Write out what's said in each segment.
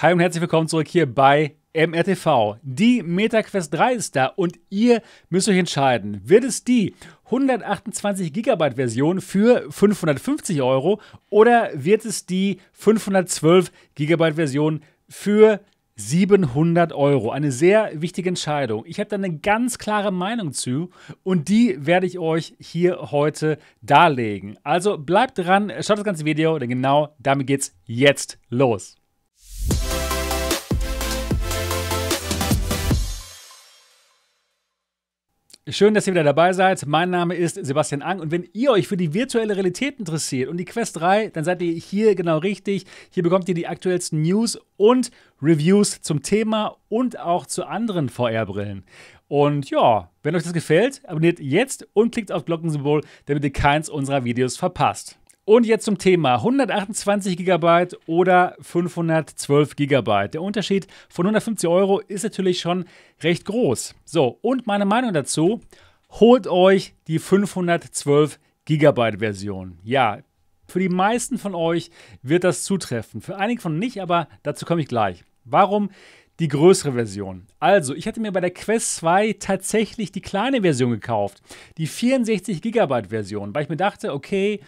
Hi und herzlich willkommen zurück hier bei MRTV. Die MetaQuest 3 ist da und ihr müsst euch entscheiden, wird es die 128 GB Version für 550 Euro oder wird es die 512 GB Version für 700 Euro. Eine sehr wichtige Entscheidung. Ich habe da eine ganz klare Meinung zu und die werde ich euch hier heute darlegen. Also bleibt dran, schaut das ganze Video, denn genau damit geht's jetzt los. Schön, dass ihr wieder dabei seid. Mein Name ist Sebastian Ang und wenn ihr euch für die virtuelle Realität interessiert und die Quest 3, dann seid ihr hier genau richtig. Hier bekommt ihr die aktuellsten News und Reviews zum Thema und auch zu anderen VR-Brillen. Und ja, wenn euch das gefällt, abonniert jetzt und klickt auf Glockensymbol, damit ihr keins unserer Videos verpasst. Und jetzt zum Thema 128 GB oder 512 GB. Der Unterschied von 150 Euro ist natürlich schon recht groß. So, und meine Meinung dazu, holt euch die 512 GB Version. Ja, für die meisten von euch wird das zutreffen. Für einige von nicht, aber dazu komme ich gleich. Warum die größere Version. Also, ich hatte mir bei der Quest 2 tatsächlich die kleine Version gekauft, die 64 GB Version, weil ich mir dachte, okay,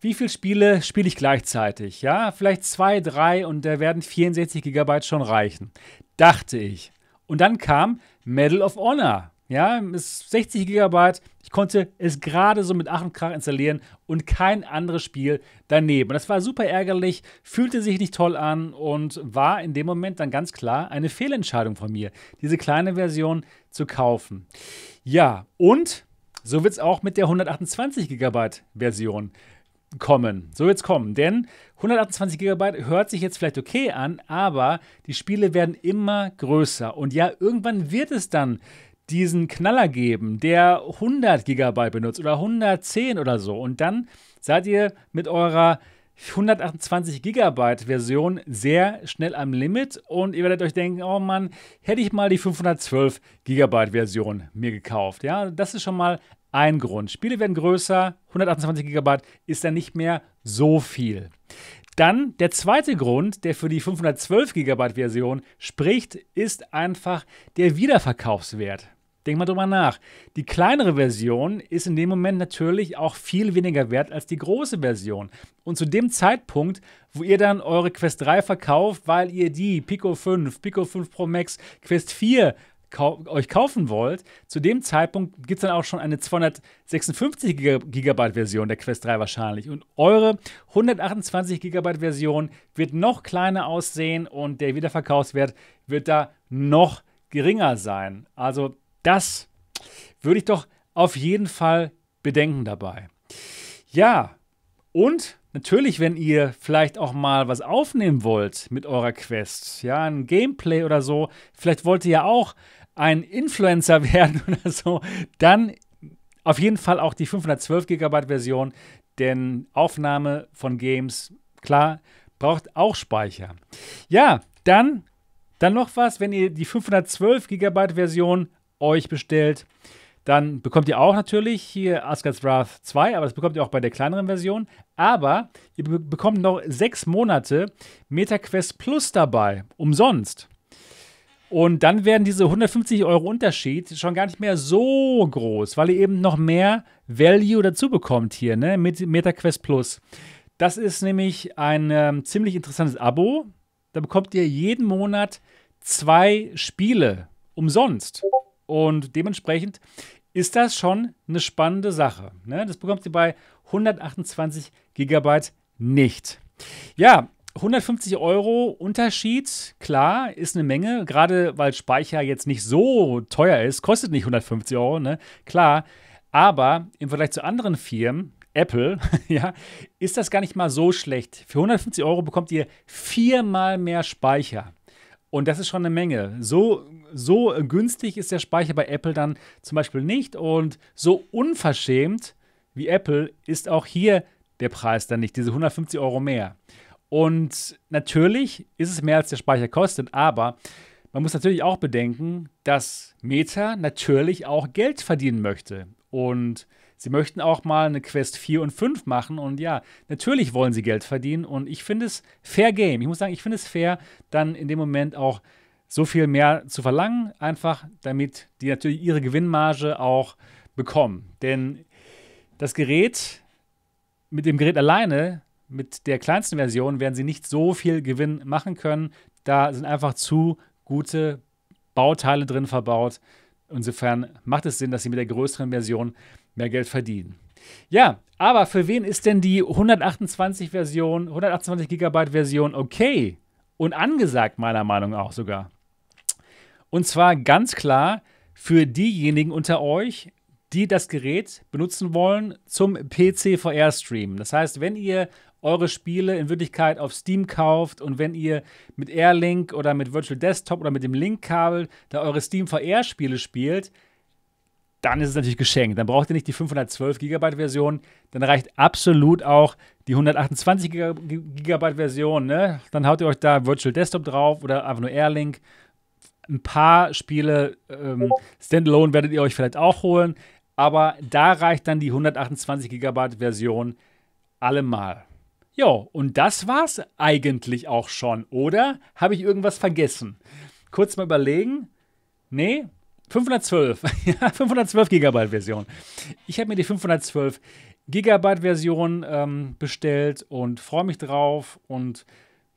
wie viele Spiele spiele ich gleichzeitig? Ja, vielleicht zwei, drei und da werden 64 GB schon reichen. Dachte ich. Und dann kam Medal of Honor. Ja, ist 60 GB. Ich konnte es gerade so mit Ach und Krach installieren und kein anderes Spiel daneben. Das war super ärgerlich, fühlte sich nicht toll an und war in dem Moment dann ganz klar eine Fehlentscheidung von mir, diese kleine Version zu kaufen. Ja, und so wird es auch mit der 128 GB Version kommen. So wird es kommen, denn 128 GB hört sich jetzt vielleicht okay an, aber die Spiele werden immer größer und ja, irgendwann wird es dann diesen Knaller geben, der 100 GB benutzt oder 110 oder so und dann seid ihr mit eurer 128 GB Version sehr schnell am Limit und ihr werdet euch denken, oh Mann, hätte ich mal die 512 GB Version mir gekauft. Ja, das ist schon mal ein Grund. Spiele werden größer, 128 GB ist dann nicht mehr so viel. Dann der zweite Grund, der für die 512 GB Version spricht, ist einfach der Wiederverkaufswert. Denk mal drüber nach. Die kleinere Version ist in dem Moment natürlich auch viel weniger wert als die große Version. Und zu dem Zeitpunkt, wo ihr dann eure Quest 3 verkauft, weil ihr die Pico 5, Pico 5 Pro Max, Quest 4 kau euch kaufen wollt, zu dem Zeitpunkt gibt es dann auch schon eine 256 GB Version der Quest 3 wahrscheinlich. Und eure 128 GB Version wird noch kleiner aussehen und der Wiederverkaufswert wird da noch geringer sein. Also das würde ich doch auf jeden Fall bedenken dabei. Ja, und Natürlich, wenn ihr vielleicht auch mal was aufnehmen wollt mit eurer Quest, ja, ein Gameplay oder so, vielleicht wollt ihr ja auch ein Influencer werden oder so, dann auf jeden Fall auch die 512 GB Version, denn Aufnahme von Games, klar, braucht auch Speicher. Ja, dann, dann noch was, wenn ihr die 512 GB Version euch bestellt, dann bekommt ihr auch natürlich hier Asgard's Wrath 2, aber das bekommt ihr auch bei der kleineren Version. Aber ihr bekommt noch sechs Monate MetaQuest Plus dabei, umsonst. Und dann werden diese 150 Euro Unterschied schon gar nicht mehr so groß, weil ihr eben noch mehr Value dazu bekommt hier, ne, mit MetaQuest Plus. Das ist nämlich ein ähm, ziemlich interessantes Abo. Da bekommt ihr jeden Monat zwei Spiele umsonst. Und dementsprechend ist das schon eine spannende Sache. Ne? Das bekommt ihr bei 128 GB nicht. Ja, 150 Euro Unterschied, klar, ist eine Menge, gerade weil Speicher jetzt nicht so teuer ist, kostet nicht 150 Euro, ne? Klar. Aber im Vergleich zu anderen Firmen, Apple, ja, ist das gar nicht mal so schlecht. Für 150 Euro bekommt ihr viermal mehr Speicher. Und das ist schon eine Menge. So, so günstig ist der Speicher bei Apple dann zum Beispiel nicht. Und so unverschämt wie Apple ist auch hier der Preis dann nicht, diese 150 Euro mehr. Und natürlich ist es mehr, als der Speicher kostet, aber man muss natürlich auch bedenken, dass Meta natürlich auch Geld verdienen möchte. Und sie möchten auch mal eine Quest 4 und 5 machen. Und ja, natürlich wollen sie Geld verdienen. Und ich finde es fair game. Ich muss sagen, ich finde es fair, dann in dem Moment auch so viel mehr zu verlangen, einfach damit die natürlich ihre Gewinnmarge auch bekommen. Denn das Gerät, mit dem Gerät alleine mit der kleinsten Version werden sie nicht so viel Gewinn machen können. Da sind einfach zu gute Bauteile drin verbaut. Insofern macht es Sinn, dass sie mit der größeren Version mehr Geld verdienen. Ja, aber für wen ist denn die 128 Version, 128 GB Version okay und angesagt meiner Meinung nach sogar? Und zwar ganz klar für diejenigen unter euch, die das Gerät benutzen wollen zum PC VR Stream. Das heißt, wenn ihr eure Spiele in Wirklichkeit auf Steam kauft und wenn ihr mit Airlink oder mit Virtual Desktop oder mit dem Link-Kabel da eure Steam VR-Spiele spielt, dann ist es natürlich geschenkt. Dann braucht ihr nicht die 512 gigabyte Version, dann reicht absolut auch die 128 gigabyte Version. Ne? Dann haut ihr euch da Virtual Desktop drauf oder einfach nur Airlink. Ein paar Spiele ähm, Standalone werdet ihr euch vielleicht auch holen, aber da reicht dann die 128 gigabyte Version allemal. Ja, und das war's eigentlich auch schon, oder? Habe ich irgendwas vergessen? Kurz mal überlegen. Nee, 512. Ja, 512 Gigabyte Version. Ich habe mir die 512 Gigabyte Version ähm, bestellt und freue mich drauf und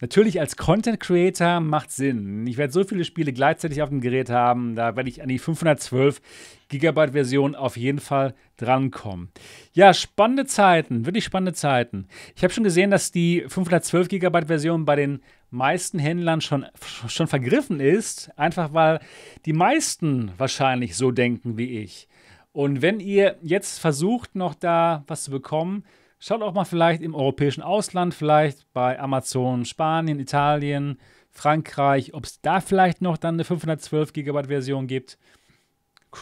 Natürlich als Content Creator macht Sinn. Ich werde so viele Spiele gleichzeitig auf dem Gerät haben, da werde ich an die 512 GB Version auf jeden Fall drankommen. Ja, spannende Zeiten, wirklich spannende Zeiten. Ich habe schon gesehen, dass die 512 GB Version bei den meisten Händlern schon, schon vergriffen ist, einfach weil die meisten wahrscheinlich so denken wie ich. Und wenn ihr jetzt versucht, noch da was zu bekommen, Schaut auch mal vielleicht im europäischen Ausland, vielleicht bei Amazon Spanien, Italien, Frankreich, ob es da vielleicht noch dann eine 512 GB Version gibt.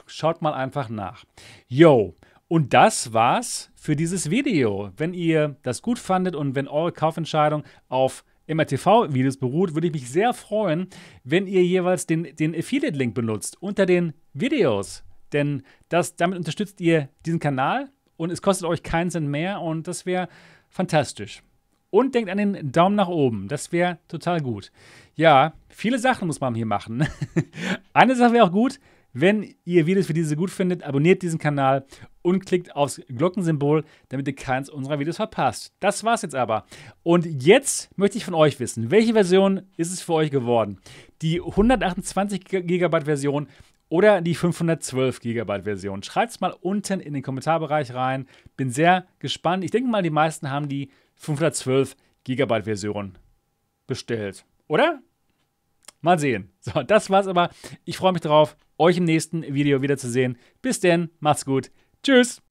Schaut mal einfach nach. Yo, und das war's für dieses Video. Wenn ihr das gut fandet und wenn eure Kaufentscheidung auf MRTV-Videos beruht, würde ich mich sehr freuen, wenn ihr jeweils den, den Affiliate-Link benutzt unter den Videos. Denn das, damit unterstützt ihr diesen Kanal und es kostet euch keinen Cent mehr und das wäre fantastisch. Und denkt an den Daumen nach oben. Das wäre total gut. Ja, viele Sachen muss man hier machen. Eine Sache wäre auch gut, wenn ihr Videos für diese gut findet, abonniert diesen Kanal und klickt aufs Glockensymbol, damit ihr keins unserer Videos verpasst. Das war's jetzt aber. Und jetzt möchte ich von euch wissen, welche Version ist es für euch geworden? Die 128 GB Version oder die 512 GB Version. Schreibt es mal unten in den Kommentarbereich rein. Bin sehr gespannt. Ich denke mal, die meisten haben die 512 GB Version bestellt, oder? Mal sehen. So, das war's aber. Ich freue mich darauf, euch im nächsten Video wiederzusehen. Bis denn, macht's gut. Tschüss.